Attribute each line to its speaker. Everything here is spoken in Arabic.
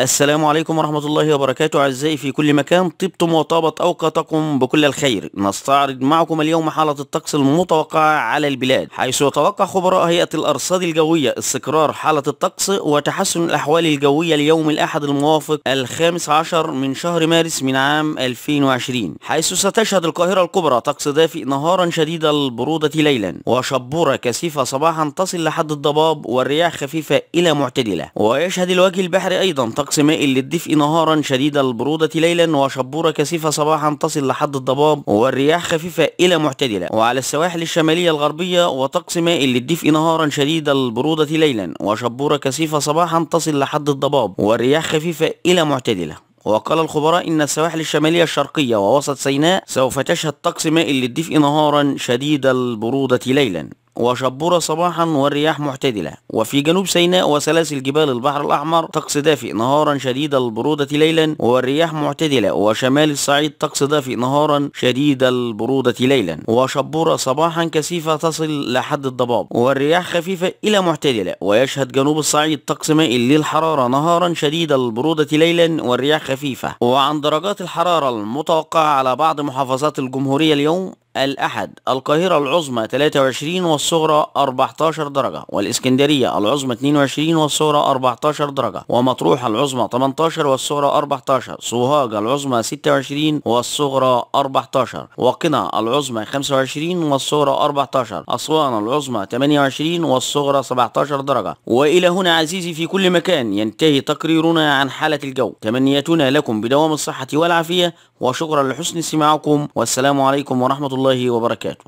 Speaker 1: السلام عليكم ورحمة الله وبركاته أعزائي في كل مكان طبتم وطابت أوقاتكم بكل الخير نستعرض معكم اليوم حالة الطقس المتوقعة على البلاد حيث يتوقع خبراء هيئة الأرصاد الجوية استقرار حالة الطقس وتحسن الأحوال الجوية ليوم الأحد الموافق الخامس عشر من شهر مارس من عام 2020 حيث ستشهد القاهرة الكبرى طقس دافئ نهارا شديد البرودة ليلا وشبورة كثيفة صباحا تصل لحد الضباب والرياح خفيفة إلى معتدلة ويشهد الوجه البحري أيضا طقس طقس مائل للدفء نهارا شديد البرودة ليلا وشبورة كثيفة صباحا تصل لحد الضباب والرياح خفيفة إلى معتدلة وعلى السواحل الشمالية الغربية وطقس مائل للدفء نهارا شديد البرودة ليلا وشبورة كثيفة صباحا تصل لحد الضباب والرياح خفيفة إلى معتدلة وقال الخبراء إن السواحل الشمالية الشرقية ووسط سيناء سوف تشهد طقس مائل للدفء نهارا شديد البرودة ليلا وشبورة صباحا والرياح معتدلة وفي جنوب سيناء وسلاسل جبال البحر الأحمر طقس دافئ نهارا شديد البرودة ليلا والرياح معتدلة وشمال الصعيد طقس دافئ نهارا شديد البرودة ليلا وشبورة صباحا كثيفة تصل لحد الضباب والرياح خفيفة إلى معتدلة ويشهد جنوب الصعيد طقس مائل للحرارة نهارا شديد البرودة ليلا والرياح خفيفة وعن درجات الحرارة المتوقعة على بعض محافظات الجمهورية اليوم الأحد القاهرة العظمى 23 والصغرى 14 درجة والإسكندرية العظمى 22 والصغرى 14 درجة ومطروح العظمى 18 والصغرى 14 سوهاج العظمى 26 والصغرى 14 وقنا العظمى 25 والصغرى 14 أسوان العظمى 28 والصغرى 17 درجة وإلى هنا عزيزي في كل مكان ينتهي تقريرنا عن حالة الجو تمنيتنا لكم بدوام الصحة والعافية وشكرا لحسن سماعكم والسلام عليكم ورحمة الله وبركاته